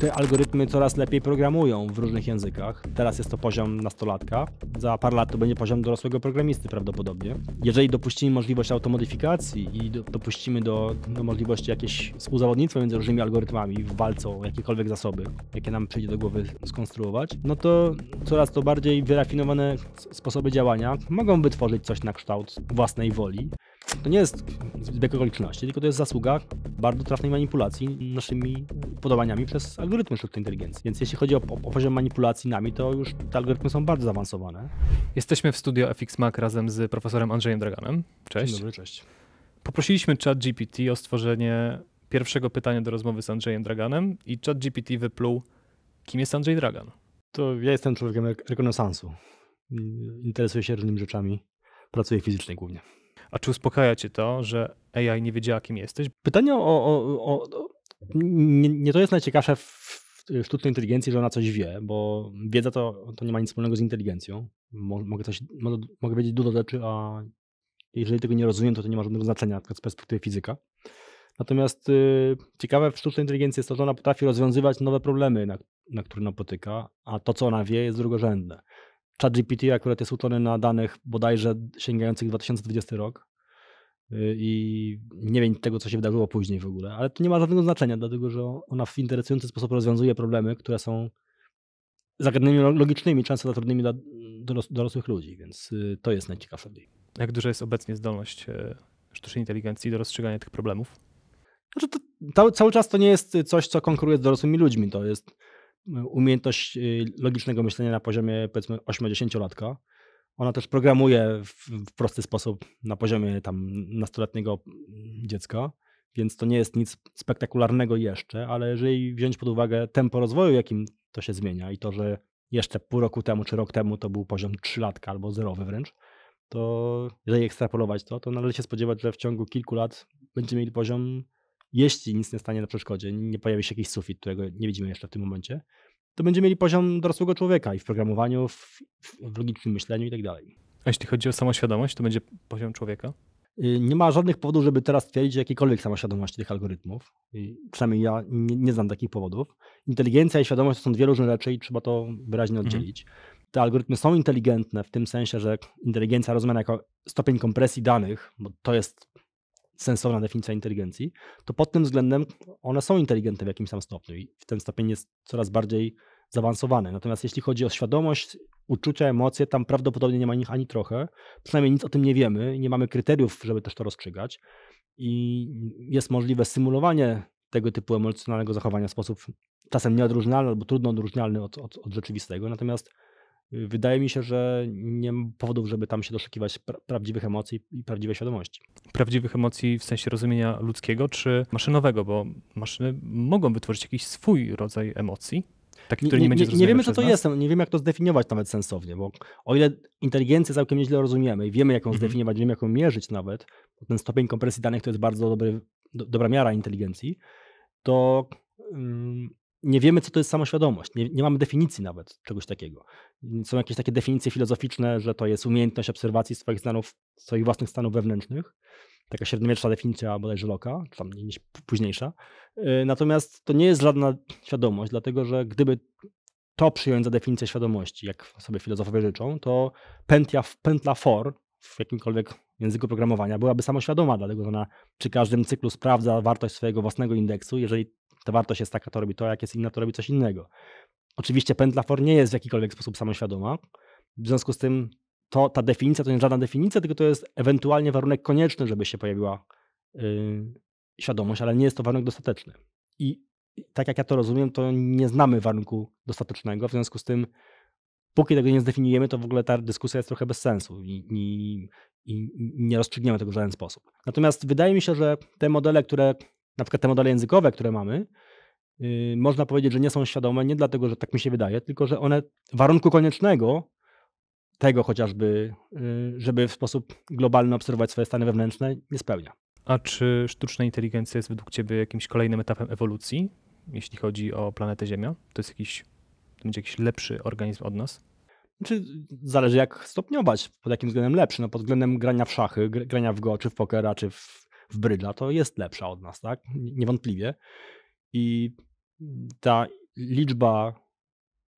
te algorytmy coraz lepiej programują w różnych językach. Teraz jest to poziom nastolatka. Za parę lat to będzie poziom dorosłego programisty prawdopodobnie. Jeżeli dopuścimy możliwość automodyfikacji i dopuścimy do, do możliwości jakieś współzawodnictwa między różnymi algorytmami w walce o jakiekolwiek zasoby, jakie nam przyjdzie do głowy skonstruować, no to coraz to bardziej wyrafinowane sposoby działania mogą wytworzyć coś na kształt własnej woli to nie jest zbieg okoliczności, tylko to jest zasługa bardzo trafnej manipulacji naszymi podobaniami przez algorytmy sztucznej inteligencji. Więc jeśli chodzi o, o poziom manipulacji nami, to już te algorytmy są bardzo zaawansowane. Jesteśmy w studio FX Mac razem z profesorem Andrzejem Draganem. Cześć. Dzień dobry, cześć. Poprosiliśmy chat GPT o stworzenie pierwszego pytania do rozmowy z Andrzejem Draganem i chat GPT wypluł, kim jest Andrzej Dragan? To ja jestem człowiekiem rekonesansu. Interesuję się różnymi rzeczami, pracuję fizycznie głównie. A czy uspokaja cię to, że AI nie wiedziała, kim jesteś? Pytanie o. o, o, o nie, nie, to jest najciekawsze w sztucznej inteligencji, że ona coś wie, bo wiedza to, to nie ma nic wspólnego z inteligencją. Mogę, coś, mogę wiedzieć dużo rzeczy, a jeżeli tego nie rozumiem, to to nie ma żadnego znaczenia, na przykład z perspektywy fizyka. Natomiast y, ciekawe w sztucznej inteligencji jest to, że ona potrafi rozwiązywać nowe problemy, na, na które napotyka, a to, co ona wie, jest drugorzędne. ChatGPT akurat jest utlony na danych bodajże sięgających 2020 rok y, i nie wiem tego, co się wydarzyło później w ogóle, ale to nie ma żadnego znaczenia, dlatego że ona w interesujący sposób rozwiązuje problemy, które są zagadnieniami logicznymi, często trudnymi dla dorosłych ludzi, więc y, to jest najciekawsze Jak duża jest obecnie zdolność e, sztucznej inteligencji do rozstrzygania tych problemów? Znaczy to, to, cały czas to nie jest coś, co konkuruje z dorosłymi ludźmi. To jest umiejętność y, logicznego myślenia na poziomie powiedzmy 80-latka. Ona też programuje w prosty sposób na poziomie tam nastoletniego dziecka, więc to nie jest nic spektakularnego jeszcze, ale jeżeli wziąć pod uwagę tempo rozwoju, jakim to się zmienia i to, że jeszcze pół roku temu czy rok temu to był poziom 3-latka albo zerowy wręcz, to jeżeli ekstrapolować to, to należy się spodziewać, że w ciągu kilku lat będziemy mieli poziom jeśli nic nie stanie na przeszkodzie, nie pojawi się jakiś sufit, którego nie widzimy jeszcze w tym momencie, to będziemy mieli poziom dorosłego człowieka i w programowaniu, w, w logicznym myśleniu i tak dalej. A jeśli chodzi o samoświadomość, to będzie poziom człowieka? Y, nie ma żadnych powodów, żeby teraz twierdzić jakiejkolwiek samoświadomości tych algorytmów. I y, przynajmniej ja nie, nie, znam takich powodów. Inteligencja i świadomość to są dwie różne rzeczy i trzeba to wyraźnie mhm. oddzielić. Te algorytmy są inteligentne w tym sensie, że inteligencja rozumiana jako stopień kompresji danych, bo to jest sensowna definicja inteligencji, to pod tym względem one są inteligentne w jakimś tam stopniu i w ten stopień jest coraz bardziej zaawansowane. Natomiast jeśli chodzi o świadomość, uczucia, emocje, tam prawdopodobnie nie ma nich ani trochę. Przynajmniej nic o tym nie wiemy, nie mamy kryteriów, żeby też to rozstrzygać. I jest możliwe symulowanie tego typu emocjonalnego zachowania w sposób czasem nieodróżnialny albo trudno odróżnialny od, od, od rzeczywistego. Natomiast wydaje mi się, że nie ma powodów, żeby tam się doszukiwać pra prawdziwych emocji i prawdziwej świadomości. Prawdziwych emocji w sensie rozumienia ludzkiego czy maszynowego, bo maszyny mogą wytworzyć jakiś swój rodzaj emocji. Taki, który nie, nie, nie, nie wiemy, co to jest, nie wiem, jak to zdefiniować nawet sensownie, bo o ile inteligencję całkiem nieźle rozumiemy i wiemy, jak ją mhm. zdefiniować, wiemy, jak ją mierzyć nawet, ten stopień kompresji danych to jest bardzo dobry, do, dobra miara inteligencji, to mm, nie wiemy, co to jest samoświadomość. Nie, nie mamy definicji nawet czegoś takiego. Są jakieś takie definicje filozoficzne, że to jest umiejętność obserwacji swoich stanów, swoich własnych stanów wewnętrznych. Taka średniowieczna definicja bodajże Loka, czy tam gdzieś późniejsza. Y, natomiast to nie jest żadna świadomość, dlatego że gdyby to przyjąć za definicję świadomości, jak sobie filozofowie życzą, to pętla, pętla for w jakimkolwiek języku programowania byłaby samoświadoma, dlatego że ona przy każdym cyklu sprawdza wartość swojego własnego indeksu. Jeżeli ta wartość jest taka, to robi to, jak jest inna, to robi coś innego. Oczywiście pętla for nie jest w jakikolwiek sposób samoświadoma, w związku z tym to, ta definicja to nie jest żadna definicja, tylko to jest ewentualnie warunek konieczny, żeby się pojawiła yy, świadomość, ale nie jest to warunek dostateczny. I tak jak ja to rozumiem, to nie znamy warunku dostatecznego, w związku z tym póki tego nie zdefiniujemy, to w ogóle ta dyskusja jest trochę bez sensu i, i, i nie rozstrzygniemy tego w żaden sposób. Natomiast wydaje mi się, że te modele, które na przykład te modele językowe, które mamy, yy, można powiedzieć, że nie są świadome nie dlatego, że tak mi się wydaje, tylko że one warunku koniecznego tego chociażby, y, żeby w sposób globalny obserwować swoje stany wewnętrzne, nie spełnia. A czy sztuczna inteligencja jest według Ciebie jakimś kolejnym etapem ewolucji, jeśli chodzi o planetę Ziemia? To jest jakiś, to będzie jakiś lepszy organizm od nas? Czy znaczy, zależy jak stopniować, pod jakim względem lepszy? No pod względem grania w szachy, grania w go, czy w pokera, czy w w brydla, to jest lepsza od nas, tak? Niewątpliwie. I ta liczba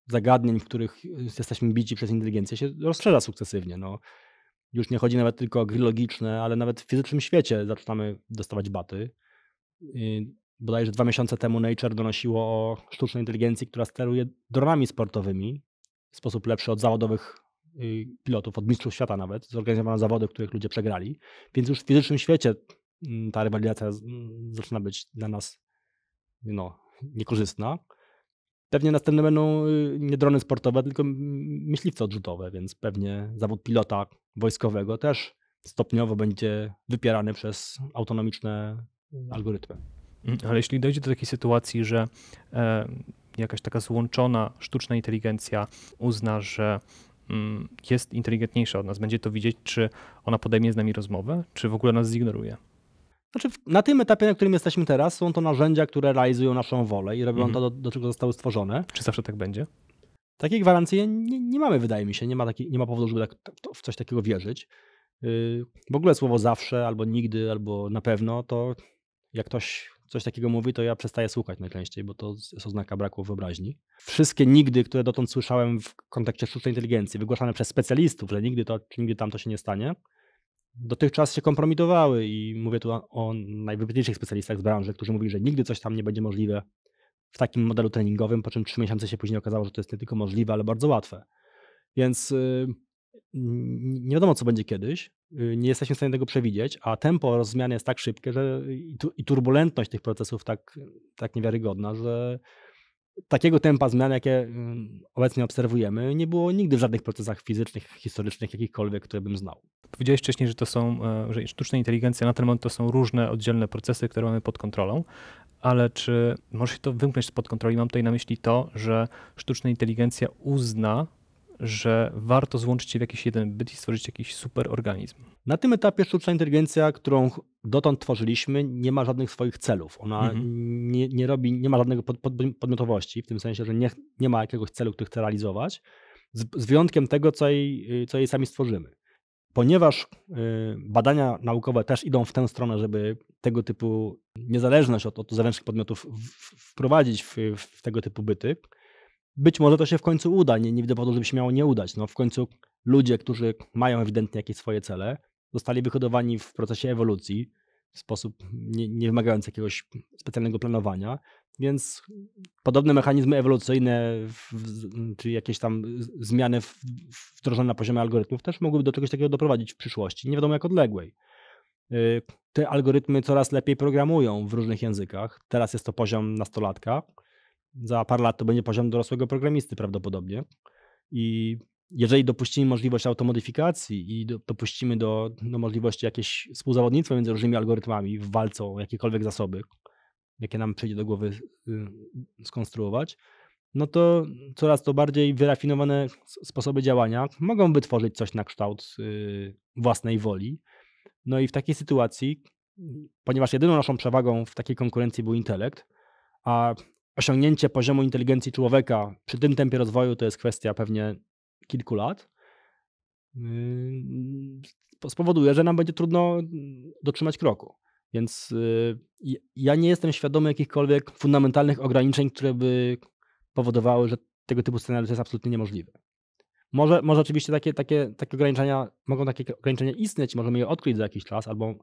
zagadnień, w których jesteśmy bici przez inteligencję, się rozszerza sukcesywnie. No, już nie chodzi nawet tylko o gry logiczne, ale nawet w fizycznym świecie zaczynamy dostawać baty. Bodajże dwa miesiące temu Nature donosiło o sztucznej inteligencji, która steruje dronami sportowymi w sposób lepszy od zawodowych y, pilotów, od mistrzów świata nawet. Zorganizowano zawody, w których ludzie przegrali. Więc już w fizycznym świecie Mm, ta rywalizacja mm, zaczyna być dla nas no, niekorzystna. Pewnie następne będą y, nie drony sportowe, tylko myśliwce odrzutowe, więc pewnie zawód pilota wojskowego też stopniowo będzie wypierany przez autonomiczne algorytmy. Mm, ale jeśli dojdzie do takiej sytuacji, że jakaś taka złączona sztuczna inteligencja uzna, że jest inteligentniejsza od nas, będzie to widzieć, czy ona podejmie z nami rozmowę, czy w ogóle nas zignoruje? Znaczy, na tym etapie, na którym jesteśmy teraz, są to narzędzia, które realizują naszą wolę i robią mhm. to, do, do, czego zostały stworzone. Czy zawsze tak będzie? Takiej gwarancji nie, nie mamy, wydaje mi się. Nie ma, taki, nie ma powodu, żeby tak, w coś takiego wierzyć. Yy, w ogóle słowo zawsze, albo nigdy, albo na pewno, to jak ktoś coś takiego mówi, to ja przestaję słuchać najczęściej, bo to jest oznaka braku wyobraźni. Wszystkie nigdy, które dotąd słyszałem w kontekście sztucznej inteligencji, wygłaszane przez specjalistów, że nigdy to, nigdy tam to się nie stanie, dotychczas się kompromitowały i mówię tu o najwybitniejszych specjalistach z branży, którzy mówili, że nigdy coś tam nie będzie możliwe w takim modelu treningowym, po czym trzy miesiące się później okazało, że to jest nie tylko możliwe, ale bardzo łatwe. Więc y, nie wiadomo, co będzie kiedyś, y, nie jesteśmy w stanie tego przewidzieć, a tempo zmian jest tak szybkie że i, i turbulentność tych procesów tak, tak niewiarygodna, że takiego tempa zmian, jakie mm, obecnie obserwujemy, nie było nigdy w żadnych procesach fizycznych, historycznych, jakichkolwiek, które bym znał. Powiedziałeś wcześniej, że to są, e, że sztuczna inteligencja na ten moment to są różne oddzielne procesy, które mamy pod kontrolą, ale czy może się to wymknąć spod kontroli? Mam tutaj na myśli to, że sztuczna inteligencja uzna że warto złączyć się w jakiś jeden byt i stworzyć jakiś super organizm. Na tym etapie sztuczna inteligencja, którą dotąd tworzyliśmy, nie ma żadnych swoich celów. Ona mhm. nie, nie, robi, nie ma żadnego pod, pod, podmiotowości, w tym sensie, że nie, nie ma jakiegoś celu, który chce realizować, z, z wyjątkiem tego, co jej, co jej sami stworzymy ponieważ y, badania naukowe też idą w tę stronę, żeby tego typu niezależność od, od zewnętrznych podmiotów wprowadzić w, w, tego typu byty, być może to się w końcu uda, nie, nie widzę powodu, żeby się miało nie udać. No, w końcu ludzie, którzy mają ewidentnie jakieś swoje cele, zostali wyhodowani w procesie ewolucji w sposób nie, nie wymagający jakiegoś specjalnego planowania, więc podobne mechanizmy ewolucyjne, czy jakieś tam zmiany wdrożone na poziomie algorytmów też mogłyby do czegoś takiego doprowadzić w przyszłości, nie wiadomo jak odległej. Y, te algorytmy coraz lepiej programują w różnych językach. Teraz jest to poziom nastolatka, za parę lat to będzie poziom dorosłego programisty prawdopodobnie. I jeżeli dopuścimy możliwość automodyfikacji i dopuścimy do, do możliwości jakieś współzawodnictwa między różnymi algorytmami w walce o jakiekolwiek zasoby, jakie nam przyjdzie do głowy y, skonstruować, no to coraz to bardziej wyrafinowane sposoby działania mogą wytworzyć coś na kształt y, własnej woli. No i w takiej sytuacji, ponieważ jedyną naszą przewagą w takiej konkurencji był intelekt, a osiągnięcie poziomu inteligencji człowieka przy tym tempie rozwoju to jest kwestia pewnie kilku lat, yy, spowoduje, że nam będzie trudno dotrzymać kroku. Więc yy, ja nie jestem świadomy jakichkolwiek fundamentalnych ograniczeń, które by powodowały, że tego typu scenariusz jest absolutnie niemożliwy. Może, może oczywiście takie, takie, takie ograniczenia, mogą takie ograniczenia istnieć, możemy je odkryć za jakiś czas, albo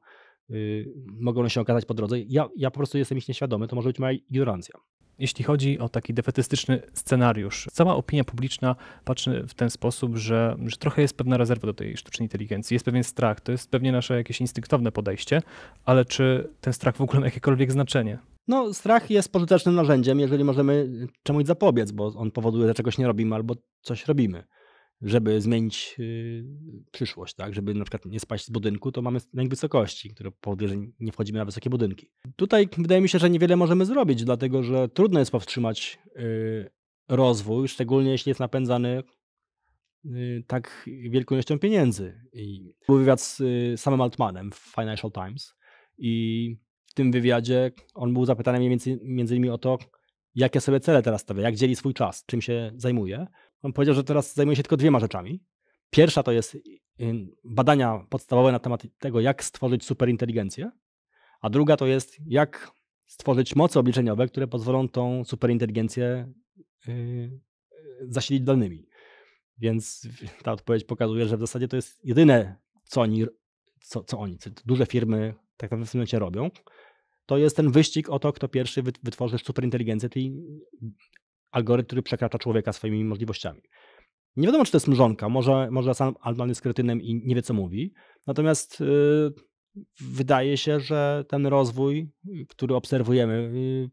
yy, mogą one się okazać po drodze. Ja, ja po prostu jestem ich nieświadomy, to może być moja ignorancja jeśli chodzi o taki defetystyczny scenariusz. Cała opinia publiczna patrzy w ten sposób, że, że trochę jest pewna rezerwa do tej sztucznej inteligencji, jest pewien strach, to jest pewnie nasze jakieś instynktowne podejście, ale czy ten strach w ogóle ma jakiekolwiek znaczenie? No, strach jest pożytecznym narzędziem, jeżeli możemy czemuś zapobiec, bo on powoduje, że czegoś nie robimy albo coś robimy żeby zmienić y, przyszłość, tak? żeby na przykład nie spaść z budynku, to mamy lęk wysokości, który powoduje, że nie wchodzimy na wysokie budynki. Tutaj wydaje mi się, że niewiele możemy zrobić, dlatego że trudno jest powstrzymać y, rozwój, szczególnie jeśli jest napędzany y, tak wielką ilością pieniędzy. I był wywiad z samym Altmanem w Financial Times i w tym wywiadzie on był zapytany między, między innymi o to, jakie sobie cele teraz stawia, jak dzieli swój czas, czym się zajmuje on powiedział, że teraz zajmuje się tylko dwiema rzeczami. Pierwsza to jest y, y, badania podstawowe na temat tego, jak stworzyć superinteligencję, a druga to jest, jak stworzyć moce obliczeniowe, które pozwolą tą superinteligencję y, zasilić danymi. Więc ta odpowiedź pokazuje, że w zasadzie to jest jedyne, co oni, co, co oni co duże firmy tak naprawdę w tym momencie robią. To jest ten wyścig o to, kto pierwszy wytworzy superinteligencję, czyli algorytm, który przekracza człowieka swoimi możliwościami. Nie wiadomo, czy to jest mrzonka, może, może sam Altman jest kretynem i nie wie, co mówi, natomiast yy, wydaje się, że ten rozwój, który obserwujemy, yy,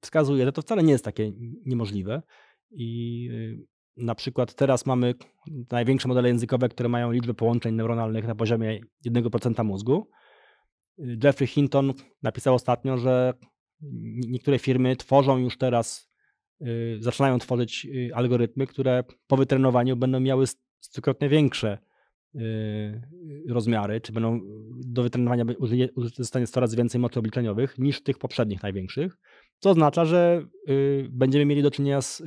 wskazuje, że to wcale nie jest takie niemożliwe i yy, na przykład teraz mamy największe modele językowe, które mają liczbę połączeń neuronalnych na poziomie 1% mózgu. Jeffrey Hinton napisał ostatnio, że niektóre firmy tworzą już teraz Y, zaczynają tworzyć y, algorytmy, które po wytrenowaniu będą miały stukrotnie większe y, rozmiary, czy będą do wytrenowania zostanie coraz więcej mocy obliczeniowych niż tych poprzednich największych, co oznacza, że będziemy mieli do czynienia z,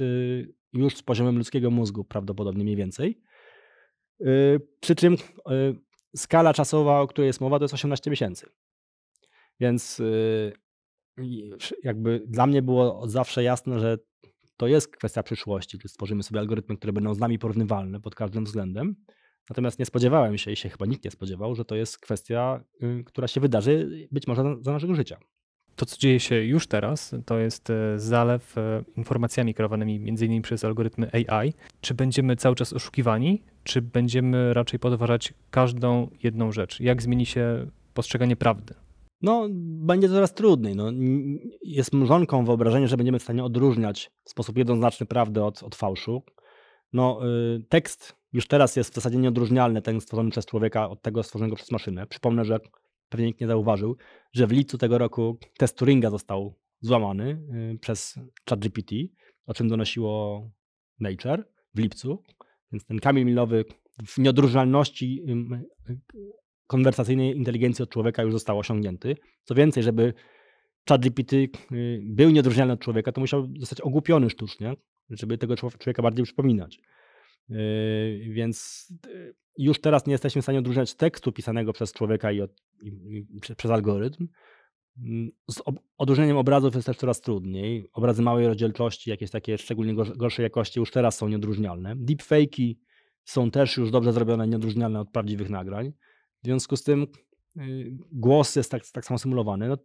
już z poziomem ludzkiego mózgu prawdopodobnie mniej więcej. Przy czym skala czasowa, o której jest mowa, to jest 18 miesięcy. Więc jakby dla mnie było od zawsze jasne, że to jest kwestia przyszłości, czy stworzymy sobie algorytmy, które będą z nami porównywalne pod każdym względem. Natomiast nie spodziewałem się i się chyba nikt nie spodziewał, że to jest kwestia, y, która się wydarzy być może za naszego życia. To, co dzieje się już teraz, to jest y, zalew y, informacjami kierowanymi m.in. przez algorytmy AI. Czy będziemy cały czas oszukiwani, czy będziemy raczej podważać każdą jedną rzecz? Jak zmieni się postrzeganie prawdy? no, będzie coraz trudniej. No, jest mrzonką wyobrażenie, że będziemy w stanie odróżniać w sposób jednoznaczny prawdę od, od fałszu. No, y, tekst już teraz jest w zasadzie nieodróżnialny, ten stworzony przez człowieka od tego stworzonego przez maszynę. Przypomnę, że pewnie nikt nie zauważył, że w lipcu tego roku test Turinga został złamany y, przez ChatGPT, o czym donosiło Nature w lipcu. Więc ten kamień milowy w nieodróżnialności y, konwersacyjnej inteligencji od człowieka już został osiągnięty. Co więcej, żeby ChatGPT y, był nieodróżnialny od człowieka, to musiał zostać ogłupiony sztucznie, żeby tego człowieka bardziej przypominać. Y, więc y, już teraz nie jesteśmy w stanie odróżniać tekstu pisanego przez człowieka i, od, i, i przez algorytm. Mm, z odróżnieniem obrazów jest też coraz trudniej. Obrazy małej rozdzielczości, jakieś takie szczególnie gorszej jakości, już teraz są nieodróżnialne. Deepfake'i są też już dobrze zrobione, nieodróżnialne od prawdziwych nagrań. W związku z tym y, głos jest tak, tak samo symulowany. No,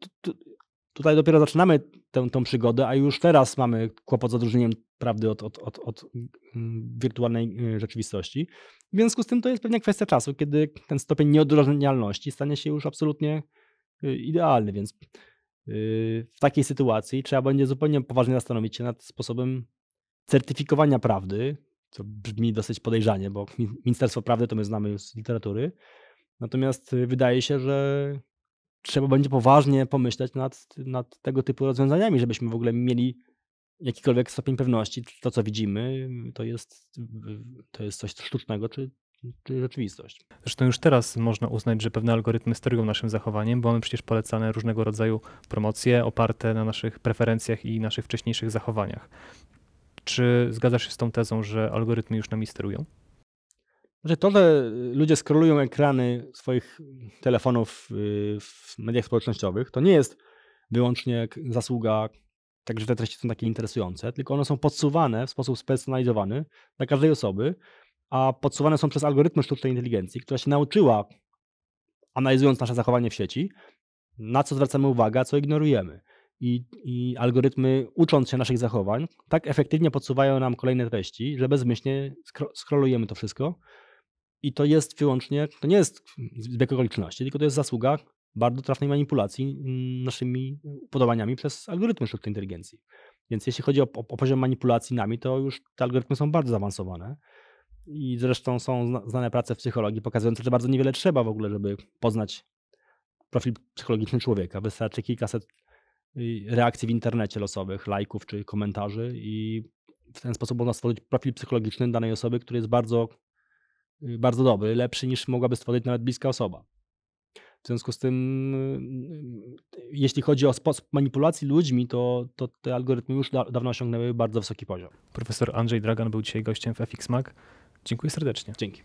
tutaj dopiero zaczynamy tę, przygodę, a już teraz mamy kłopot z odróżnieniem prawdy od, od, od, od mm, wirtualnej y, rzeczywistości. W związku z tym to jest pewnie kwestia czasu, kiedy ten stopień nieodróżnialności stanie się już absolutnie y, idealny, więc w takiej sytuacji trzeba będzie zupełnie poważnie zastanowić się nad sposobem certyfikowania prawdy, co brzmi dosyć podejrzanie, bo Ministerstwo Prawdy to my znamy już z literatury, Natomiast y, wydaje się, że trzeba będzie poważnie pomyśleć nad, nad tego typu rozwiązaniami, żebyśmy w ogóle mieli jakikolwiek stopień pewności, czy to co widzimy, to jest, to jest coś sztucznego, czy, czy rzeczywistość. Zresztą już teraz można uznać, że pewne algorytmy sterują naszym zachowaniem, bo mamy przecież polecane różnego rodzaju promocje oparte na naszych preferencjach i naszych wcześniejszych zachowaniach. Czy zgadzasz się z tą tezą, że algorytmy już nami sterują? Znaczy to, że ludzie skrolują ekrany swoich telefonów y, w mediach społecznościowych, to nie jest wyłącznie zasługa także że te treści są takie interesujące, tylko one są podsuwane w sposób spersonalizowany dla każdej osoby, a podsuwane są przez algorytmy sztucznej inteligencji, która się nauczyła, analizując nasze zachowanie w sieci, na co zwracamy uwagę, a co ignorujemy. I, I, algorytmy, ucząc się naszych zachowań, tak efektywnie podsuwają nam kolejne treści, że bezmyślnie skrolujemy to wszystko i to jest wyłącznie, to nie jest zbieg okoliczności, tylko to jest zasługa bardzo trafnej manipulacji mm, naszymi upodobaniami przez algorytmy sztucznej inteligencji. Więc jeśli chodzi o, o, o, poziom manipulacji nami, to już te algorytmy są bardzo zaawansowane. I zresztą są znane prace w psychologii pokazujące, że bardzo niewiele trzeba w ogóle, żeby poznać profil psychologiczny człowieka. Wystarczy kilkaset y, reakcji w internecie losowych, lajków czy komentarzy i w ten sposób można stworzyć profil psychologiczny danej osoby, który jest bardzo Y, bardzo dobry, lepszy niż mogłaby stworzyć nawet bliska osoba. W związku z tym, y, y, jeśli chodzi o sposób manipulacji ludźmi, to, to te algorytmy już da, dawno osiągnęły bardzo wysoki poziom. Profesor Andrzej Dragan był dzisiaj gościem w FX Mag. Dziękuję serdecznie. Dzięki.